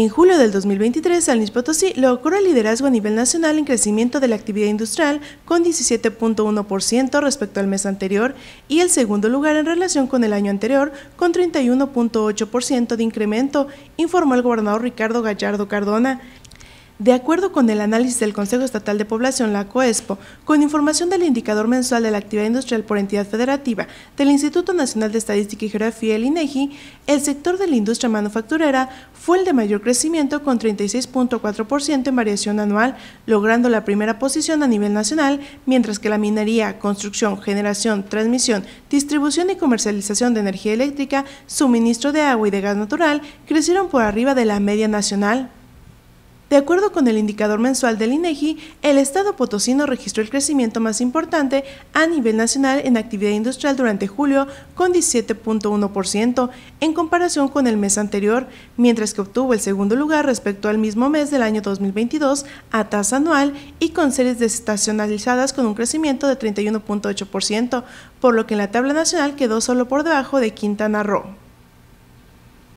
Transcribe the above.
En julio del 2023, San Luis Potosí logró el liderazgo a nivel nacional en crecimiento de la actividad industrial con 17.1% respecto al mes anterior y el segundo lugar en relación con el año anterior con 31.8% de incremento, informó el gobernador Ricardo Gallardo Cardona, de acuerdo con el análisis del Consejo Estatal de Población, la COESPO, con información del indicador mensual de la actividad industrial por entidad federativa del Instituto Nacional de Estadística y Geografía, el INEGI, el sector de la industria manufacturera fue el de mayor crecimiento con 36.4% en variación anual, logrando la primera posición a nivel nacional, mientras que la minería, construcción, generación, transmisión, distribución y comercialización de energía eléctrica, suministro de agua y de gas natural crecieron por arriba de la media nacional de acuerdo con el indicador mensual del INEGI, el estado potosino registró el crecimiento más importante a nivel nacional en actividad industrial durante julio con 17.1% en comparación con el mes anterior, mientras que obtuvo el segundo lugar respecto al mismo mes del año 2022 a tasa anual y con series desestacionalizadas con un crecimiento de 31.8%, por lo que en la tabla nacional quedó solo por debajo de Quintana Roo.